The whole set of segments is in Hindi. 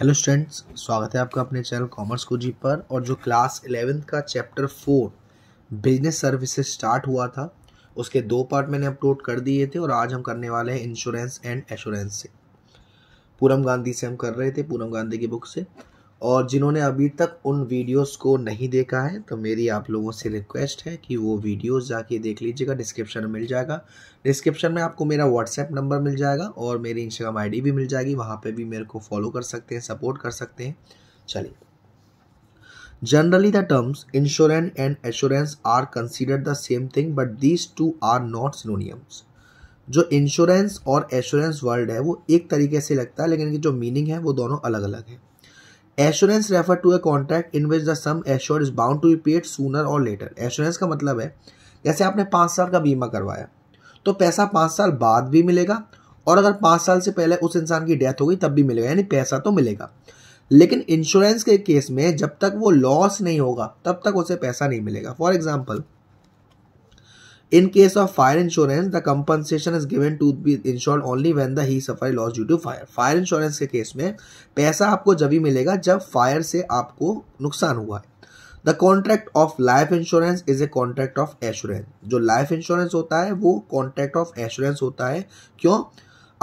हेलो स्टूडेंट्स स्वागत है आपका अपने चैनल कॉमर्स जी पर और जो क्लास एलेवेंथ का chapter four business services start हुआ था उसके दो पार्ट मैंने अपलोड कर दिए थे और आज हम करने वाले हैं इंश्योरेंस एंड एश्योरेंस से पूरम गांधी से हम कर रहे थे पूरम गांधी की बुक से और जिन्होंने अभी तक उन वीडियोस को नहीं देखा है तो मेरी आप लोगों से रिक्वेस्ट है कि वो वीडियोस जाके देख लीजिएगा डिस्क्रिप्शन में मिल जाएगा डिस्क्रिप्शन में आपको मेरा व्हाट्सएप नंबर मिल जाएगा और मेरी इंस्टाग्राम आईडी भी मिल जाएगी वहाँ पे भी मेरे को फॉलो कर सकते हैं सपोर्ट कर सकते हैं चलिए generally the terms insurance and assurance are consider the same thing but these two are not synonyms जो इंश्योरेंस और एश्योरेंस वर्ड है वो एक तरीके से लगता है लेकिन इनकी जो मीनिंग है वो दोनों अलग अलग है assurance refer to a contract in which the sum assure is bound to be paid sooner और लेटर एश्योरेंस का मतलब है जैसे आपने पाँच साल का बीमा करवाया तो पैसा पाँच साल बाद भी मिलेगा और अगर पाँच साल से पहले उस इंसान की डेथ हो गई तब भी मिलेगा यानी पैसा तो मिलेगा लेकिन इंश्योरेंस के केस में जब तक वो लॉस नहीं होगा तब तक उसे पैसा नहीं मिलेगा for example in case of fire insurance the compensation is given to be insured only when the he suffer loss due to fire fire insurance के केस में पैसा आपको जब ही मिलेगा जब फायर से आपको नुकसान हुआ है the contract of life insurance is a contract of assurance जो लाइफ इंश्योरेंस होता है वो कॉन्ट्रैक्ट ऑफ एश्योरेंस होता है क्यों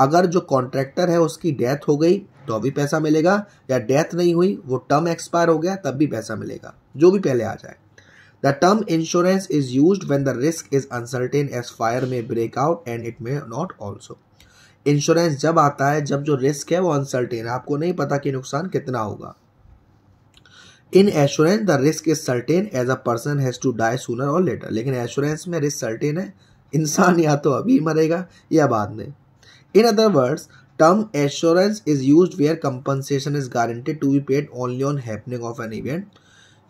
अगर जो कॉन्ट्रैक्टर है उसकी डेथ हो गई तो अभी पैसा मिलेगा या डेथ नहीं हुई वो टर्म एक्सपायर हो गया तब भी पैसा मिलेगा जो भी पहले आ जाए The term insurance is used when the risk is uncertain as fire may break out and it may not also. Insurance जब आता है जब जो रिस्क है वो अनसर्टेन है आपको नहीं पता कि नुकसान कितना होगा in assurance the risk is certain as a person has to die sooner और लेटर लेकिन एश्योरेंस में रिस्क सर्टेन है इंसान या तो अभी मरेगा या बाद में in other words term assurance is used where compensation is guaranteed to be paid only on happening of an event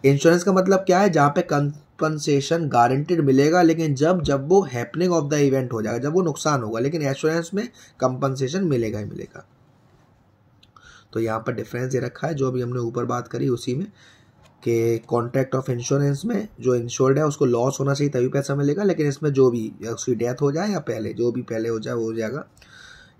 insurance का मतलब क्या है जहाँ पे कंपनसेशन गारंटेड मिलेगा लेकिन जब जब वो हैपनिंग ऑफ द इवेंट हो जाएगा जब वो नुकसान होगा लेकिन इंश्योरेंस में कंपनसेशन मिलेगा ही मिलेगा तो यहाँ पर डिफरेंस ये रखा है जो अभी हमने ऊपर बात करी उसी में कि कॉन्ट्रैक्ट ऑफ इंश्योरेंस में जो इंश्योर्ड है उसको लॉस होना चाहिए तभी पैसा मिलेगा लेकिन इसमें जो भी उसकी डेथ हो जाए या पहले जो भी पहले हो जाए वो हो जाएगा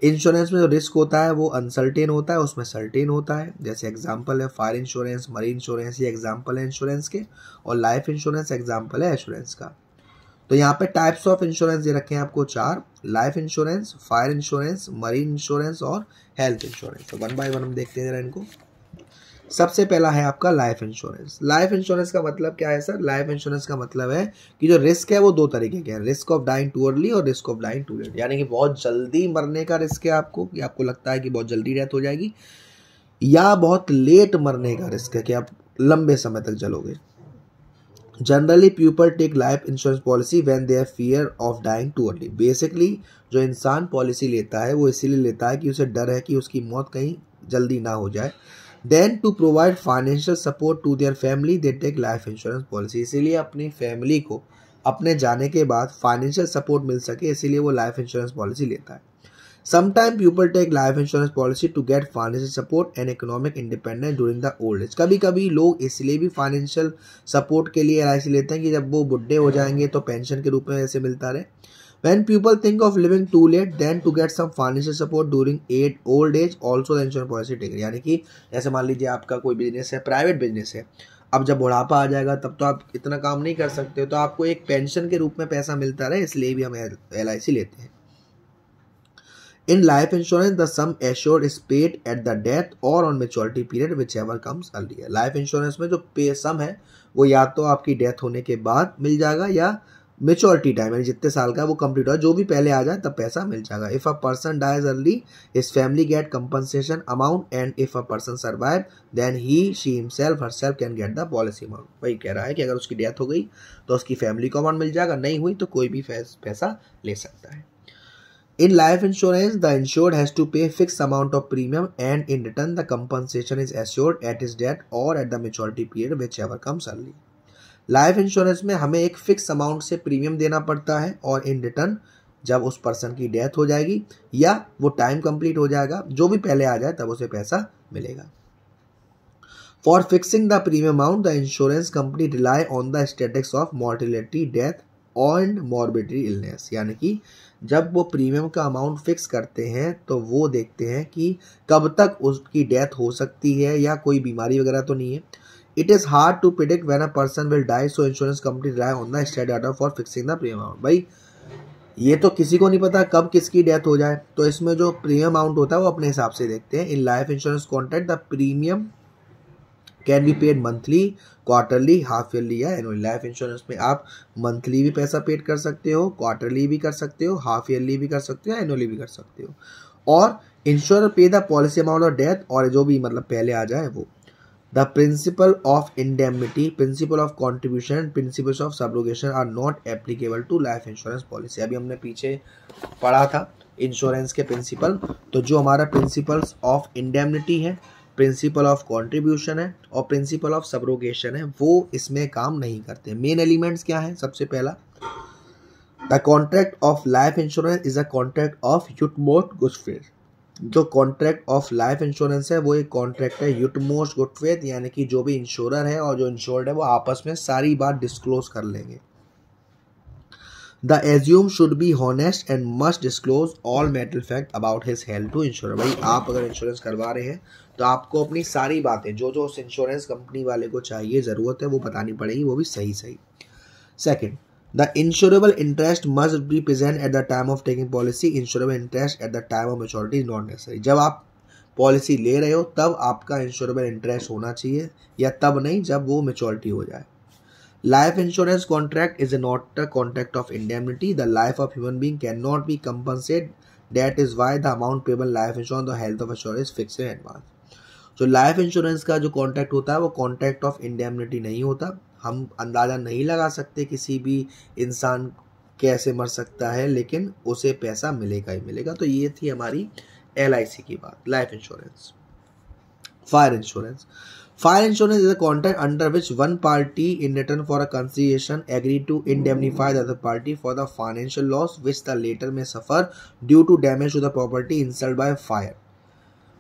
इंश्योरेंस में जो रिस्क होता है वो अनसर्टेन होता है उसमें सर्टेन होता है जैसे एग्जांपल है फायर इंश्योरेंस मरीन इंश्योरेंस ये एग्जांपल है इंश्योरेंस के और लाइफ इंश्योरेंस एग्जांपल है इंश्योरेंस का तो यहाँ पे टाइप्स ऑफ इंश्योरेंस ये रखे हैं आपको चार life insurance fire insurance marine insurance और हेल्थ इंश्योरेंस तो वन बाय वन हम देखते हैं जरा इनको सबसे पहला है आपका लाइफ इंश्योरेंस लाइफ इंश्योरेंस का मतलब क्या है सर लाइफ इंश्योरेंस का मतलब है कि जो रिस्क है वो दो तरीके के हैं risk of dying too early और risk of dying too late यानी कि बहुत जल्दी मरने का रिस्क है आपको कि आपको लगता है कि बहुत जल्दी डेथ हो जाएगी या बहुत लेट मरने का रिस्क है कि आप लंबे समय तक जलोगे generally people take life insurance policy when they fear of dying too early basically जो इंसान पॉलिसी लेता है वो इसीलिए लेता है कि उसे डर है कि उसकी मौत कहीं जल्दी ना हो जाए then to provide financial support to their family they take life insurance policy इसीलिए अपनी फैमिली को अपने जाने के बाद फाइनेंशियल सपोर्ट मिल सके इसीलिए वो लाइफ इंश्योरेंस पॉलिसी लेता है sometime people take life insurance policy to get financial support and economic independence during the old age कभी कभी लोग इसलिए भी फाइनेंशियल सपोर्ट के लिए एल लेते हैं कि जब वो बुढ़े हो जाएंगे तो पेंशन के रूप में ऐसे मिलता रहे When people think of living too late, then to get some financial support during at old age also the insurance policy taker यानी कि जैसे मान लीजिए आपका कोई बिजनेस है प्राइवेट बिजनेस है अब जब बुढ़ापा आ जाएगा तब तो आप इतना काम नहीं कर सकते हो तो आपको एक पेंशन के रूप में पैसा मिलता रहे इसलिए भी हम एल आई सी लेते हैं in life insurance the sum assured is paid at the death और on maturity period which ever comes earlier life insurance में जो पे सम है वो या तो आपकी डेथ होने के बाद मिल जाएगा या मेच्योरिटी टाइम यानी जितने साल का वो कंप्लीट हो जो भी पहले आ जाए तब पैसा मिल जाएगा if a person dies early his family get compensation amount and if a person survive then he she himself herself can get the policy amount वही कह रहा है कि अगर उसकी डेथ हो गई तो उसकी फैमिली को अमाउंट मिल जाएगा नहीं हुई तो कोई भी पैसा ले सकता है life insurance the insured has to pay fix amount of premium and in return the compensation is assured at is death और at the maturity period which ever comes early life insurance में हमें एक फिक्स अमाउंट से प्रीमियम देना पड़ता है और इन रिटर्न जब उस पर्सन की डेथ हो जाएगी या वो टाइम कंप्लीट हो जाएगा जो भी पहले आ जाए तब उसे पैसा मिलेगा for fixing the premium amount the insurance company rely on the statistics of mortality death and morbidity illness यानी कि जब वो प्रीमियम का अमाउंट फिक्स करते हैं तो वो देखते हैं कि कब तक उसकी डेथ हो सकती है या कोई बीमारी वगैरह तो नहीं है it is hard to predict when a person will die so insurance company rely on the state data for fixing the premium amount भाई ये तो किसी को नहीं पता कब किसकी डेथ हो जाए तो इसमें जो प्रीमियम अमाउंट होता है वो अपने हिसाब से देखते हैं in life insurance contract the premium can be paid monthly quarterly half yearly या एनुअली लाइफ इंश्योरेंस में आप मंथली भी पैसा पेड कर सकते हो क्वार्टरली भी कर सकते हो हाफ ईयरली भी कर सकते हो एनुअली भी कर सकते हो और insure pay the policy amount of death और जो भी मतलब पहले आ जाए वो the principle of indemnity principle of contribution principle of of are not applicable to life insurance policy अभी हमने पीछे पढ़ा था इंश्योरेंस के प्रिंसिपल तो जो हमारा प्रिंसिपल्स ऑफ इंडेमिटी है प्रिंसिपल ऑफ कॉन्ट्रीब्यूशन है और प्रिंसिपल ऑफ सबरोगेशन है वो इसमें काम नहीं करते मेन एलिमेंट्स क्या हैं सबसे पहला the contract of life insurance is a contract of utmost good faith जो कॉन्ट्रैक्ट ऑफ लाइफ इंश्योरेंस है वो एक कॉन्ट्रैक्ट है यूटमोस्ट गुड फेथ यानी कि जो भी इंश्योरर है और जो इंश्योर्ड है वो आपस में सारी बात डिस्क्लोज कर लेंगे द एज्यूम should be honest and must disclose all material fact about his health to insure भाई आप अगर इंश्योरेंस करवा रहे हैं तो आपको अपनी सारी बातें जो जो उस इंश्योरेंस कंपनी वाले को चाहिए ज़रूरत है वो बतानी पड़ेगी वो भी सही सही second the insurable interest must be present at the time of taking policy insurable interest at the time of maturity is not necessary जब आप पॉलिसी ले रहे हो तब आपका इंश्योरेबल इंटरेस्ट होना चाहिए या तब नहीं जब वो मेचोरिटी हो जाए life insurance contract is not a contract of indemnity the life of human being can not be compensated that is why the amount payable life insurance और health of insurance fix advance जो लाइफ इंश्योरेंस का जो कॉन्ट्रैक्ट होता है वो कॉन्ट्रैक्ट ऑफ इंडेमनिटी नहीं होता हम अंदाज़ा नहीं लगा सकते किसी भी इंसान कैसे मर सकता है लेकिन उसे पैसा मिलेगा ही मिलेगा तो ये थी हमारी एल की बात life insurance fire insurance fire insurance is a contract under which one party in return for a consideration agree to in the other party for the financial loss which the latter में suffer due to damage to the property insured by fire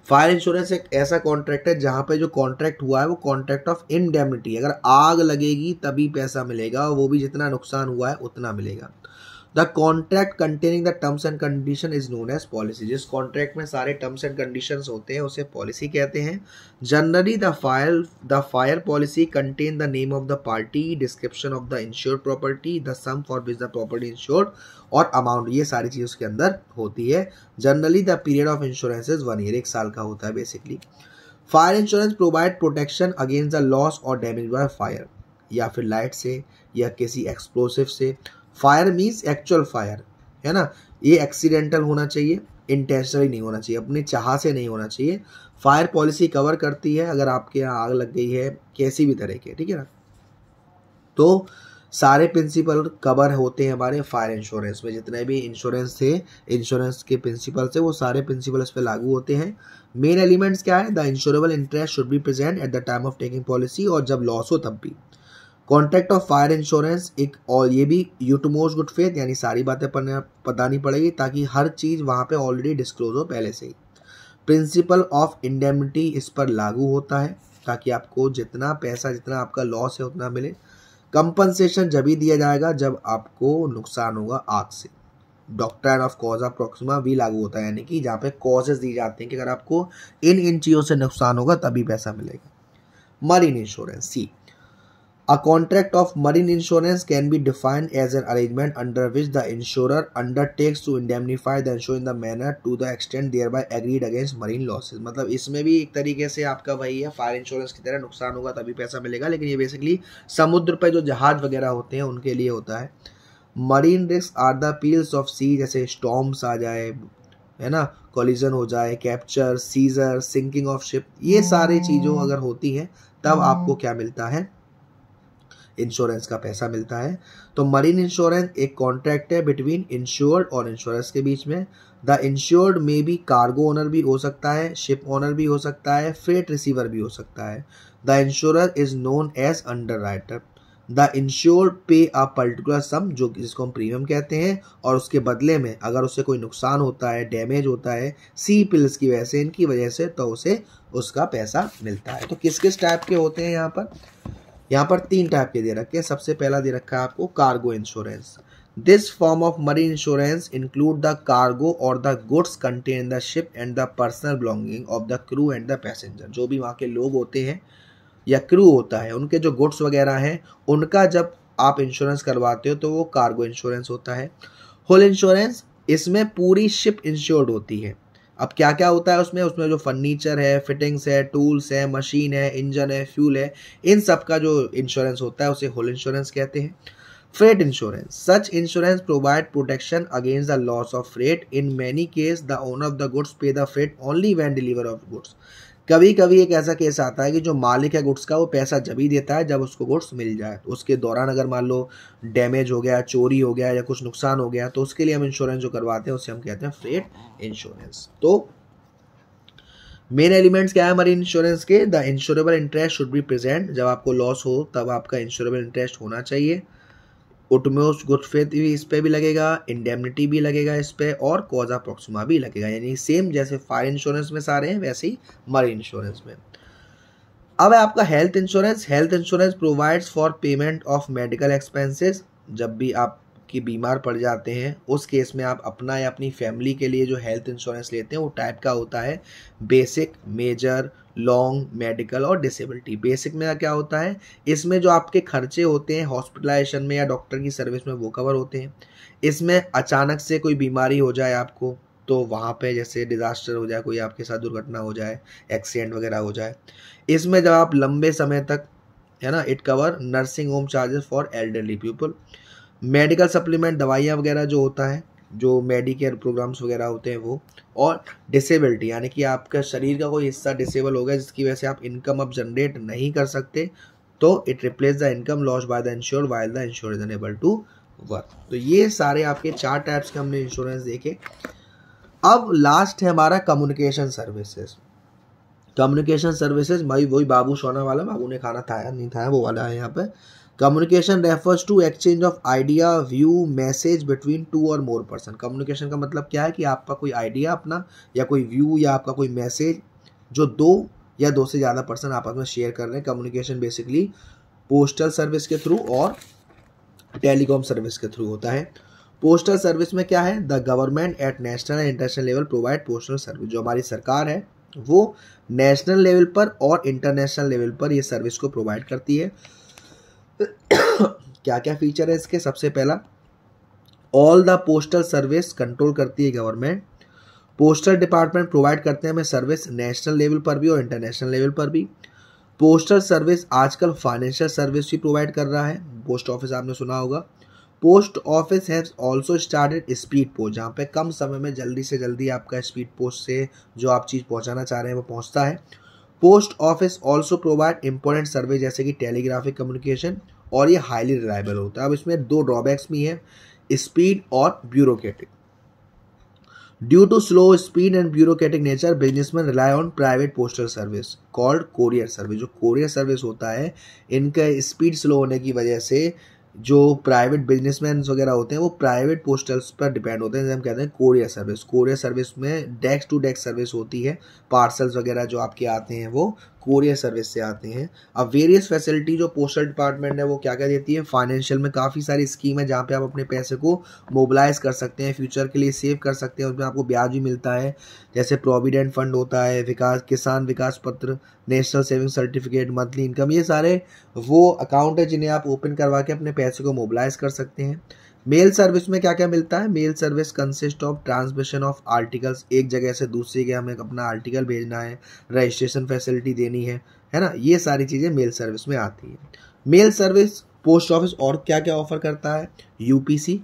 fire insurance एक ऐसा कॉन्ट्रैक्ट है जहाँ पे जो कॉन्ट्रैक्ट हुआ है वो कॉन्ट्रैक्ट ऑफ इनडेमिटी अगर आग लगेगी तभी पैसा मिलेगा वो भी जितना नुकसान हुआ है उतना मिलेगा the contract containing the terms and condition is known as policy जिस कॉन्ट्रैक्ट में सारे टर्म्स एंड कंडीशन होते हैं उसे पॉलिसी कहते हैं generally the fire the fire policy contain the name of the party description of the insure property the sum for which the property insured और अमाउंट ये सारी चीज़ उसके अंदर होती है generally the period of insurance is one year एक साल का होता है basically fire insurance provide protection against the loss और डैमेज बाय फायर या फिर लाइट से या किसी एक्सप्लोसिव से फायर मीन्स एक्चुअल फायर है ना ये एक्सीडेंटल होना चाहिए इंटेंशनली नहीं होना चाहिए अपने चाह से नहीं होना चाहिए फायर पॉलिसी कवर करती है अगर आपके यहाँ आग लग गई है कैसी भी तरह के ठीक है ना तो सारे प्रिंसिपल कवर होते हैं हमारे फायर इंश्योरेंस में जितने भी इंश्योरेंस थे इंश्योरेंस के प्रिंसिपल थे वो सारे प्रिंसिपल इस पर लागू होते हैं मेन एलिमेंट्स क्या है the insurable interest should be present at the time of taking policy और जब लॉस हो तब भी कॉन्ट्रैक्ट ऑफ फायर इंश्योरेंस एक और ये भी यूटमोज गुड फेथ यानी सारी बातें पढ़ने बतानी पड़ेगी ताकि हर चीज़ वहाँ पे ऑलरेडी डिस्क्लोज हो पहले से ही प्रिंसिपल ऑफ इंडेमिटी इस पर लागू होता है ताकि आपको जितना पैसा जितना आपका लॉस है उतना मिले कंपनसेशन जब ही दिया जाएगा जब आपको नुकसान होगा आग से doctrine of cause of proxima भी लागू होता है यानी कि जहाँ पे कॉजेज दी जाते हैं कि अगर आपको इन इन चीज़ों से नुकसान होगा तभी पैसा मिलेगा marine insurance sea A contract of marine insurance can be defined as an arrangement under which the insurer undertakes to indemnify the insured in the manner to the extent thereby agreed against marine losses मतलब इसमें भी एक तरीके से आपका वही है फायर इंश्योरेंस की तरह नुकसान होगा तभी पैसा मिलेगा लेकिन ये बेसिकली समुद्र पर जो जहाज वगैरह होते हैं उनके लिए होता है marine risk are the perils of sea जैसे स्टॉम्स आ जाए है ना कॉलिजन हो जाए capture seizure sinking of ship ये सारी चीज़ों अगर होती हैं तब आपको क्या मिलता है इंश्योरेंस का पैसा मिलता है तो मरीन इंश्योरेंस एक कॉन्ट्रैक्ट है बिटवीन इंश्योर्ड और इंश्योरेंस के बीच में the insured may be cargo owner भी हो सकता है शिप ओनर भी हो सकता है फ्रेट रिसीवर भी हो सकता है the insurer is known as underwriter the insured pay a particular सम जो जिसको हम प्रीमियम कहते हैं और उसके बदले में अगर उसे कोई नुकसान होता है डैमेज होता है सी पिल्स की वजह से इनकी वजह से तो उसे उसका पैसा मिलता है तो किस किस टाइप के होते हैं यहाँ पर यहाँ पर तीन टाइप के दे रखे हैं सबसे पहला दे रखा है आपको cargo insurance this form of marine insurance include the cargo और the goods contain in the ship and the personal belonging of the crew and the passenger जो भी वहाँ के लोग होते हैं या क्रू होता है उनके जो गुड्स वगैरह हैं उनका जब आप इंश्योरेंस करवाते हो तो वो कार्गो इंश्योरेंस होता है होल इंश्योरेंस इसमें पूरी शिप इंश्योर्ड होती है अब क्या क्या होता है उसमें उसमें जो फर्नीचर है फिटिंग्स है टूल्स है मशीन है इंजन है फ्यूल है इन सब का जो इंश्योरेंस होता है उसे होल इंश्योरेंस कहते हैं freight insurance such insurance provide protection against the loss of freight in many case the owner of the goods pay the freight only when deliver of goods कभी कभी एक ऐसा केस आता है कि जो मालिक है गुड्स का वो पैसा जब ही देता है जब उसको गुड्स मिल जाए तो उसके दौरान अगर मान लो डैमेज हो गया चोरी हो गया या कुछ नुकसान हो गया तो उसके लिए हम इंश्योरेंस जो करवाते हैं उसे हम कहते हैं फ्रेट इंश्योरेंस तो मेन एलिमेंट्स क्या है हमारे इंश्योरेंस के the insurable interest should be present जब आपको लॉस हो तब आपका इंश्योरेबल इंटरेस्ट होना चाहिए ओटमोस गुटफेद भी इस पर भी लगेगा इंडेमनिटी भी लगेगा इस पर और कोजा प्रोक्सीमा भी लगेगा यानी सेम जैसे फायर इंश्योरेंस में सारे हैं वैसे ही मरी इंश्योरेंस में अब है आपका health insurance health insurance provides for payment of medical expenses जब भी आप कि बीमार पड़ जाते हैं उस केस में आप अपना या अपनी फैमिली के लिए जो हेल्थ इंश्योरेंस लेते हैं वो टाइप का होता है बेसिक मेजर लॉन्ग मेडिकल और डिसेबिलिटी बेसिक में क्या होता है इसमें जो आपके खर्चे होते हैं हॉस्पिटलाइजेशन में या डॉक्टर की सर्विस में वो कवर होते हैं इसमें अचानक से कोई बीमारी हो जाए आपको तो वहाँ पे जैसे डिज़ास्टर हो जाए कोई आपके साथ दुर्घटना हो जाए एक्सीडेंट वगैरह हो जाए इसमें जब आप लंबे समय तक है ना it cover nursing home charges for elderly people medical supplement दवाइयाँ वगैरह जो होता है जो मेडिकेयर प्रोग्राम्स वगैरह होते हैं वो और डिसेबिलिटी यानी कि आपका शरीर का कोई हिस्सा डिसेबल हो गया जिसकी वजह से आप इनकम अब जनरेट नहीं कर सकते तो it replace the income loss by the insure while the insure is unable to work तो ये सारे आपके चार टाइप्स के हमने इंश्योरेंस देखे अब लास्ट है हमारा कम्युनिकेशन सर्विसेज कम्युनिकेशन सर्विसेज भाई वही बाबू सोना वाला बाबू ने खाना था नहीं था वो वाला है यहाँ पर communication refers to exchange of idea view message between two और मोर पर्सन कम्युनिकेशन का मतलब क्या है कि आपका कोई आइडिया अपना या कोई व्यू या आपका कोई मैसेज जो दो या दो से ज़्यादा पर्सन आपस में शेयर कर रहे हैं कम्युनिकेशन बेसिकली पोस्टल सर्विस के थ्रू और टेलीकॉम सर्विस के थ्रू होता है पोस्टल सर्विस में क्या है the government at national and international level provide postal service जो हमारी सरकार है वो नेशनल लेवल पर और इंटरनेशनल लेवल पर ये सर्विस को प्रोवाइड करती है क्या क्या फीचर है इसके सबसे पहला all the postal service control करती है गवर्नमेंट पोस्टल डिपार्टमेंट प्रोवाइड करते हैं हमें सर्विस नेशनल लेवल पर भी और इंटरनेशनल लेवल पर भी पोस्टल सर्विस आजकल फाइनेंशियल सर्विस भी प्रोवाइड कर रहा है पोस्ट ऑफिस आपने सुना होगा post office have also started speed post जहाँ पे कम समय में जल्दी से जल्दी आपका स्पीड पोस्ट से जो आप चीज़ पहुँचाना चाह रहे हैं वो पहुँचता है post office also provide important service जैसे कि टेलीग्राफिक कम्युनिकेशन और ये हाईली रिलायबल होता है अब इसमें दो ड्रॉबैक्स भी हैं स्पीड और bureaucratic due to slow speed and bureaucratic nature businessman rely on private postal service called courier service जो कोरियर सर्विस होता है इनका स्पीड स्लो होने की वजह से जो प्राइवेट बिजनेसमैन वगैरह होते हैं वो प्राइवेट पोस्टल्स पर डिपेंड होते हैं जैसे हम कहते हैं कोरियर सर्विस कोरियर सर्विस में डेस्क टू डेस्क सर्विस होती है पार्सल्स वगैरह जो आपके आते हैं वो कोरियर सर्विस से आते हैं अब वेरियस फैसिलिटी जो पोस्टल डिपार्टमेंट है वो क्या क्या देती है फाइनेंशियल में काफ़ी सारी स्कीम है जहाँ पे आप अपने पैसे को मोबिलाइज कर सकते हैं फ्यूचर के लिए सेव कर सकते हैं उसमें आपको ब्याज भी मिलता है जैसे प्रोविडेंट फंड होता है विकास Kisan Vikas Patra national saving certificate monthly income ये सारे वो अकाउंट है जिन्हें आप ओपन करवा के अपने पैसे को मोबिलाइज कर सकते हैं मेल सर्विस में क्या क्या मिलता है mail service consist of transmission of articles एक जगह से दूसरी जगह हमें अपना आर्टिकल भेजना है रजिस्ट्रेशन फैसिलिटी देनी है है ना ये सारी चीज़ें मेल सर्विस में आती है मेल सर्विस पोस्ट ऑफिस और क्या क्या ऑफर करता है UPC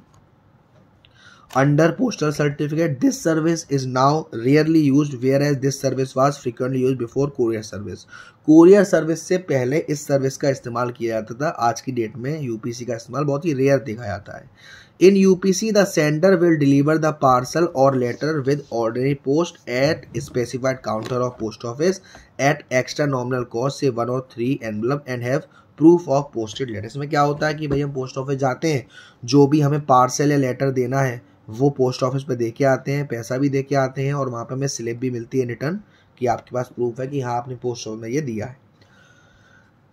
under postal certificate this service is now rarely use whereas this service was frequently use before courier service courier service से पहले इस सर्विस का इस्तेमाल किया जाता था आज की डेट में यूपीसी का इस्तेमाल बहुत ही रेयर देखा जाता है in UPC the sender will deliver the parcel और letter with ordinary post at specified counter of post office at extra nominal cost से वन और three envelope and have proof of posted letter इसमें क्या होता है कि भाई हम पोस्ट ऑफिस जाते हैं जो भी हमें पार्सल या लेटर देना है वो पोस्ट ऑफिस पे दे के आते हैं पैसा भी दे के आते हैं और वहाँ पर हमें स्लिप भी मिलती है रिटर्न कि आपके पास प्रूफ है कि हाँ आपने पोस्ट ऑफिस में ये दिया है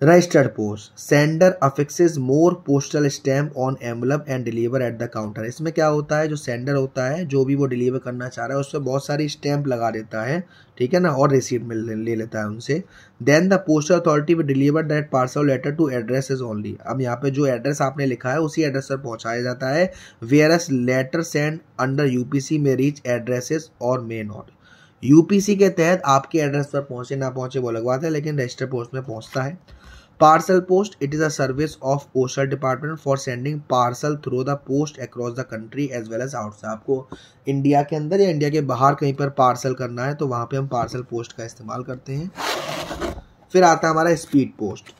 registered post sender affixes more postal stamp on emblem and deliver at the counter इसमें क्या होता है जो सेंडर होता है जो भी वो डिलीवर करना चाह रहा है उस पर बहुत सारी स्टैम्प लगा देता है ठीक है ना और रिसीट मिल ले, ले लेता है उनसे then the postal authority will deliver that parcel letter to address is only अब यहाँ पे जो एड्रेस आपने लिखा है उसी एड्रेस पर पहुँचाया जाता है whereas letter send under U P C में रीच एड्रेस और मे नॉट सी के तहत आपके एड्रेस पर पहुँचे ना पहुँचे वो लगवाते हैं लेकिन रजिस्टर पोस्ट में पहुँचता है parcel post it is a service of postal department for sending parcel through the post across the country as well as outside आपको इंडिया के अंदर या इंडिया के बाहर कहीं पर पार्सल करना है तो वहाँ पे हम पार्सल पोस्ट का इस्तेमाल करते हैं फिर आता है हमारा speed post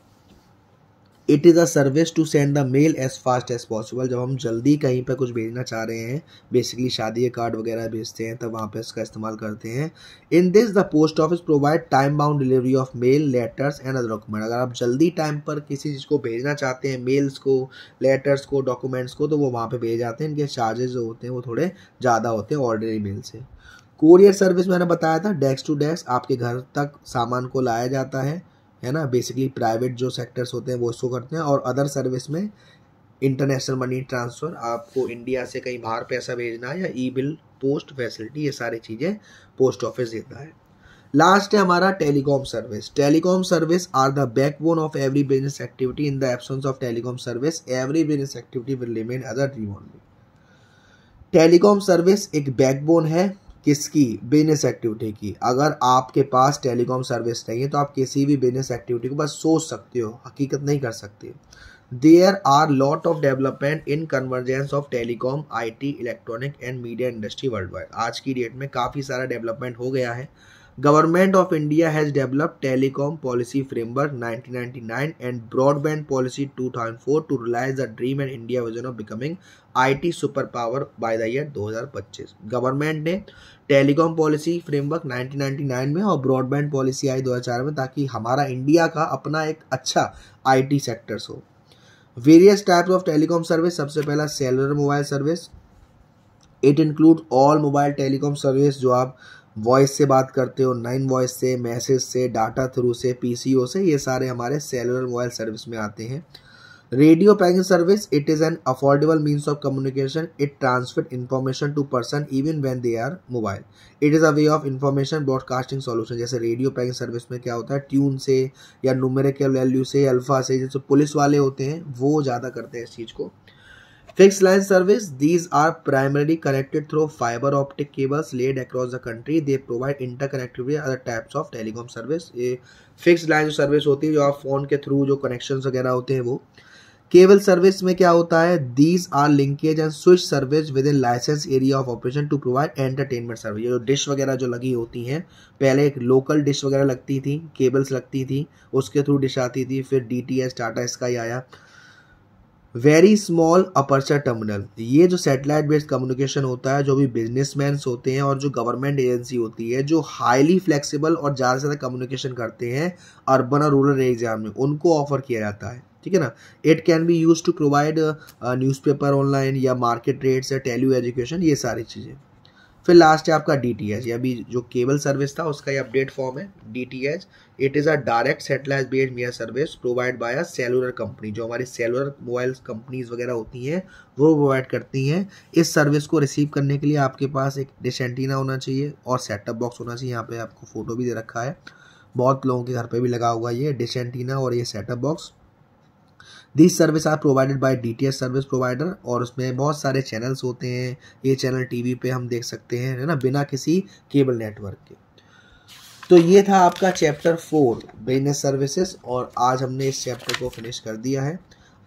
it is a service to send the mail as fast as possible जब हम जल्दी कहीं पर कुछ भेजना चाह रहे हैं बेसिकली शादी के कार्ड वगैरह भेजते हैं तब वहाँ पर इसका इस्तेमाल करते हैं in this the post office provide time bound delivery of mail letters and other document अगर आप जल्दी टाइम पर किसी चीज़ को भेजना चाहते हैं मेल्स को लेटर्स को डॉक्यूमेंट्स को तो वो वहाँ पर भेज जाते हैं इनके चार्जेस जो होते हैं वो थोड़े ज़्यादा होते हैं ऑर्डनरी मेल से कोरियर सर्विस मैंने बताया था डेस्क टू डेस्क आपके घर तक सामान को लाया जाता है है ना बेसिकली प्राइवेट जो सेक्टर्स होते हैं वो इसको करते हैं और अदर सर्विस में इंटरनेशनल मनी ट्रांसफ़र आपको इंडिया से कहीं बाहर पैसा भेजना है या ई बिल पोस्ट फैसिलिटी ये सारी चीज़ें पोस्ट ऑफिस देता है लास्ट है हमारा telecom service telecom service are the backbone of every business activity in the absence of telecom service every business activity will remain other dream only telecom service एक बैकबोन है किसकी बिजनेस एक्टिविटी की अगर आपके पास टेलीकॉम सर्विस नहीं है तो आप किसी भी बिजनेस एक्टिविटी को बस सोच सकते हो हकीकत नहीं कर सकते there are lot of development in convergence of telecom IT electronic and media industry world wide आज की डेट में काफ़ी सारा डेवलपमेंट हो गया है government of India has developed telecom policy framework 1999 and broadband policy 2004 to realise the dream and India vision of becoming IT super power by the year 2025 government ने telecom policy framework nineteen ninety nine में और ब्रॉडबैंड पॉलिसी आई दो हजार चार में ताकि हमारा इंडिया का अपना एक अच्छा आई टी सेक्टर्स हो various types of telecom service सबसे पहला cellular mobile service it include all mobile telecom service जो आप वॉइस से बात करते हो नाइन वॉइस से मैसेज से डाटा थ्रू से पीसीओ से ये सारे हमारे सेलुलर मोबाइल सर्विस में आते हैं radio paging service it is an affordable means of communication it transfer information to person even when they are mobile it is a way of information broadcasting solution जैसे रेडियो पैकिंग सर्विस में क्या होता है ट्यून से या न्यूमेरिकल वैल्यू से अल्फा से जैसे पुलिस वाले होते हैं वो ज़्यादा करते हैं इस चीज़ को Fixed line service these are primarily connected through fiber optic cables laid across the country. They provide interconnectivity with other types of telecom service. ये fixed line service होती है जो आप फोन के थ्रू जो कनेक्शंस वगैरह होते हैं वो केबल सर्विस में क्या होता है these are linkage and switch service within licence area of operation to provide entertainment service जो डिश वगैरह जो लगी होती हैं पहले एक लोकल डिश वगैरह लगती थी केबल्स लगती थी उसके थ्रू डिश आती थी फिर डी टी एस टाटा इसका ही आया वेरी स्मॉल अपर्चर टर्मिनल ये जो सेटेलाइट बेस्ड कम्युनिकेशन होता है जो भी बिजनेसमैन होते हैं और जो गवर्नमेंट एजेंसी होती है जो हाईली फ्लेक्सिबल और ज़्यादा से ज़्यादा कम्युनिकेशन करते हैं अर्बन और रूरल एग्जाम में उनको ऑफर किया जाता है ठीक है ना it can be use to provide newspaper online या मार्केट रेट्स या टेली एजुकेशन ये सारी चीज़ें फिर लास्ट है आपका डी टी एच अभी जो केबल सर्विस था उसका ये अपडेट फॉर्म है D T H it is a direct satellite based media service provide by a cellular company जो हमारी सेलुलर मोबाइल कंपनीज वगैरह होती हैं वो प्रोवाइड करती हैं इस सर्विस को रिसीव करने के लिए आपके पास एक डिश होना चाहिए और सेटअप बॉक्स होना चाहिए यहाँ पे आपको फ़ोटो भी दे रखा है बहुत लोगों के घर पे भी लगा हुआ ये डिश और ये setup box this service are provided by as service provider और उसमें बहुत सारे चैनल्स होते हैं ये चैनल टीवी पे हम देख सकते हैं है ना बिना किसी केबल नेटवर्क के तो ये था आपका चैप्टर फोर बिजनेस सर्विसेज और आज हमने इस चैप्टर को फिनिश कर दिया है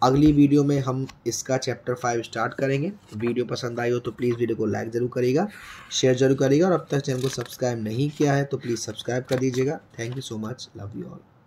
अगली वीडियो में हम इसका चैप्टर फाइव स्टार्ट करेंगे वीडियो पसंद आई हो तो प्लीज़ वीडियो को लाइक ज़रूर करिएगा शेयर जरूर करिएगा और अब तक चैनल को सब्सक्राइब नहीं किया है तो प्लीज़ सब्सक्राइब कर दीजिएगा thank you so much love you all